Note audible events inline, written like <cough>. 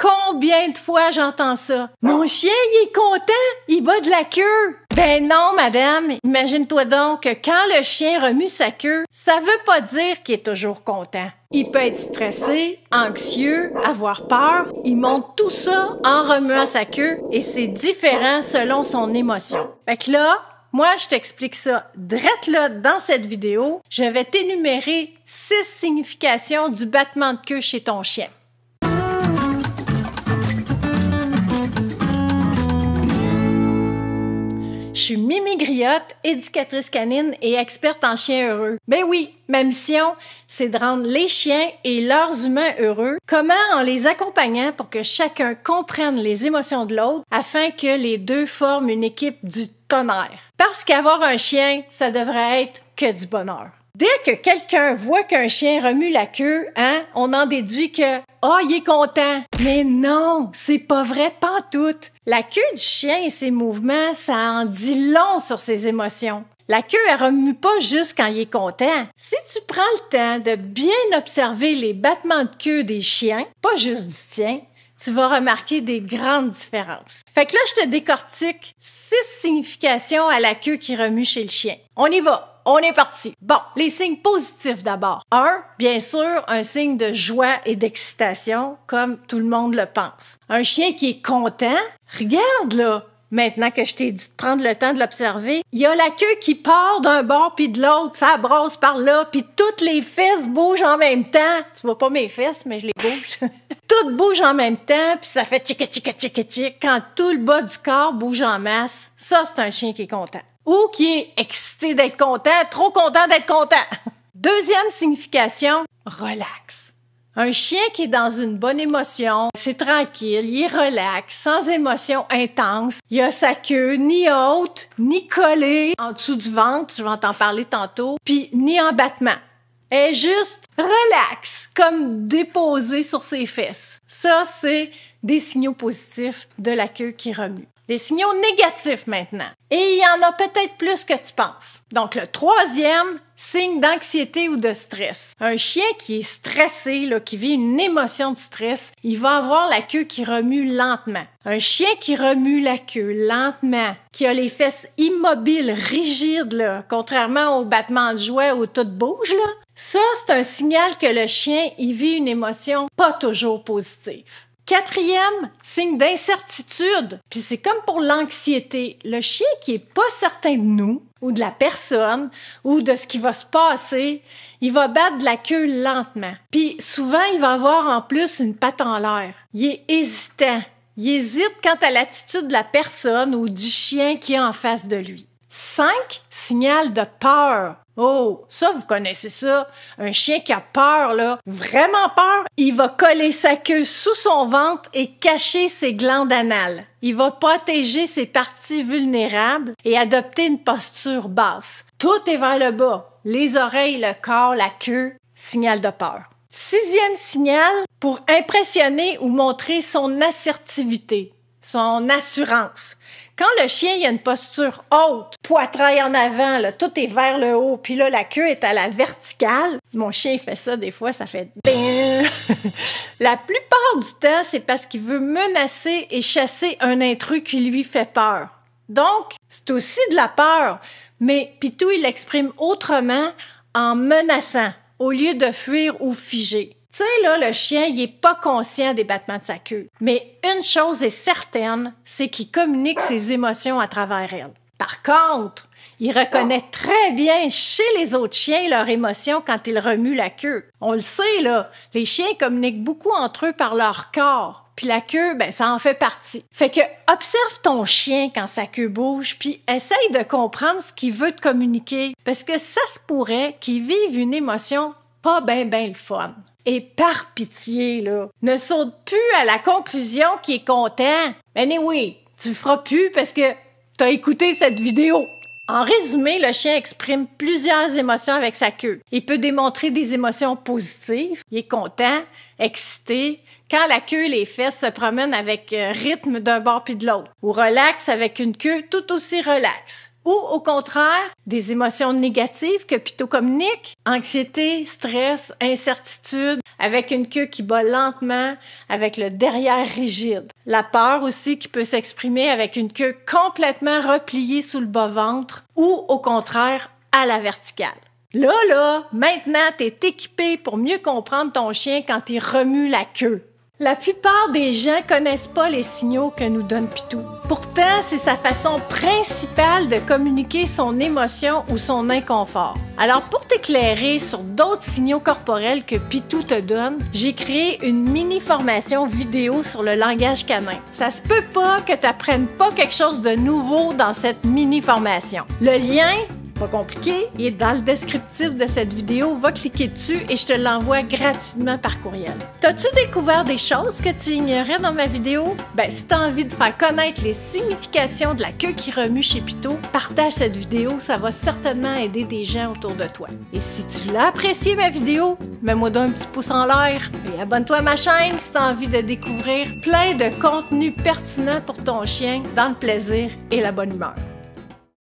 Combien de fois j'entends ça? Mon chien, il est content, il bat de la queue. Ben non, madame, imagine-toi donc que quand le chien remue sa queue, ça veut pas dire qu'il est toujours content. Il peut être stressé, anxieux, avoir peur, il monte tout ça en remuant sa queue et c'est différent selon son émotion. Fait que là, moi, je t'explique ça drette là dans cette vidéo. Je vais t'énumérer six significations du battement de queue chez ton chien. Je suis Mimi Griotte, éducatrice canine et experte en chiens heureux. Ben oui, ma mission, c'est de rendre les chiens et leurs humains heureux. Comment en les accompagnant pour que chacun comprenne les émotions de l'autre afin que les deux forment une équipe du tonnerre. Parce qu'avoir un chien, ça devrait être que du bonheur. Dès que quelqu'un voit qu'un chien remue la queue, hein, on en déduit que ah, oh, il est content. Mais non, c'est pas vrai pas pantoute. La queue du chien et ses mouvements, ça en dit long sur ses émotions. La queue, elle remue pas juste quand il est content. Si tu prends le temps de bien observer les battements de queue des chiens, pas juste du tien, tu vas remarquer des grandes différences. Fait que là, je te décortique six significations à la queue qui remue chez le chien. On y va on est parti. Bon, les signes positifs d'abord. Un, bien sûr, un signe de joie et d'excitation, comme tout le monde le pense. Un chien qui est content, regarde là, maintenant que je t'ai dit de prendre le temps de l'observer, il y a la queue qui part d'un bord puis de l'autre, ça brosse par là, puis toutes les fesses bougent en même temps. Tu vois pas mes fesses, mais je les bouge. <laughs> toutes bougent en même temps, puis ça fait tic tac tic tchik quand tout le bas du corps bouge en masse. Ça, c'est un chien qui est content ou qui est excité d'être content, trop content d'être content. Deuxième signification, relax. Un chien qui est dans une bonne émotion, c'est tranquille, il est relax, sans émotion intense. Il a sa queue ni haute, ni collée en dessous du ventre, tu vas en parler tantôt, puis ni en battement. est juste relax, comme déposé sur ses fesses. Ça, c'est des signaux positifs de la queue qui remue. Les signaux négatifs maintenant. Et il y en a peut-être plus que tu penses. Donc le troisième signe d'anxiété ou de stress. Un chien qui est stressé, là, qui vit une émotion de stress, il va avoir la queue qui remue lentement. Un chien qui remue la queue lentement, qui a les fesses immobiles, rigides, là, contrairement au battement de jouet où tout bouge, là, ça, c'est un signal que le chien, il vit une émotion pas toujours positive. Quatrième, signe d'incertitude. Puis c'est comme pour l'anxiété. Le chien qui est pas certain de nous, ou de la personne, ou de ce qui va se passer, il va battre de la queue lentement. Puis souvent, il va avoir en plus une patte en l'air. Il est hésitant. Il hésite quant à l'attitude de la personne ou du chien qui est en face de lui. Cinq Signal de peur. Oh, ça, vous connaissez ça. Un chien qui a peur, là, vraiment peur, il va coller sa queue sous son ventre et cacher ses glandes anales. Il va protéger ses parties vulnérables et adopter une posture basse. Tout est vers le bas. Les oreilles, le corps, la queue, signal de peur. Sixième signal, pour impressionner ou montrer son assertivité son assurance. Quand le chien il a une posture haute, poitrail en avant, tout est vers le haut, puis là, la queue est à la verticale. Mon chien fait ça des fois, ça fait <laughs> La plupart du temps, c'est parce qu'il veut menacer et chasser un intrus qui lui fait peur. Donc, c'est aussi de la peur, mais Pitou, il l'exprime autrement en menaçant au lieu de fuir ou figer. Tu sais, là, le chien, il est pas conscient des battements de sa queue. Mais une chose est certaine, c'est qu'il communique ses émotions à travers elle. Par contre, il reconnaît très bien chez les autres chiens leurs émotions quand ils remuent la queue. On le sait, là, les chiens communiquent beaucoup entre eux par leur corps. Puis la queue, ben, ça en fait partie. Fait que observe ton chien quand sa queue bouge, puis essaye de comprendre ce qu'il veut te communiquer. Parce que ça se pourrait qu'il vive une émotion pas ben ben le fun. Et par pitié, là, ne saute plus à la conclusion qui est content. Mais oui, tu le feras plus parce que t'as écouté cette vidéo. En résumé, le chien exprime plusieurs émotions avec sa queue. Il peut démontrer des émotions positives. Il est content, excité, quand la queue et les fesses se promènent avec euh, rythme d'un bord puis de l'autre, ou relaxe avec une queue tout aussi relaxe ou au contraire des émotions négatives que plutôt communique, anxiété, stress, incertitude, avec une queue qui bat lentement, avec le derrière rigide. La peur aussi qui peut s'exprimer avec une queue complètement repliée sous le bas-ventre ou au contraire à la verticale. Là, là, maintenant, t'es équipé pour mieux comprendre ton chien quand il remue la queue. La plupart des gens connaissent pas les signaux que nous donne Pitou. Pourtant, c'est sa façon principale de communiquer son émotion ou son inconfort. Alors, pour t'éclairer sur d'autres signaux corporels que Pitou te donne, j'ai créé une mini formation vidéo sur le langage canin. Ça se peut pas que tu apprennes pas quelque chose de nouveau dans cette mini formation. Le lien compliqué, et dans le descriptif de cette vidéo. Va cliquer dessus et je te l'envoie gratuitement par courriel. T'as-tu découvert des choses que tu ignorais dans ma vidéo? Ben, si t'as envie de faire connaître les significations de la queue qui remue chez Pito, partage cette vidéo, ça va certainement aider des gens autour de toi. Et si tu l'as apprécié ma vidéo, mets-moi un petit pouce en l'air et abonne-toi à ma chaîne si t'as envie de découvrir plein de contenus pertinents pour ton chien dans le plaisir et la bonne humeur.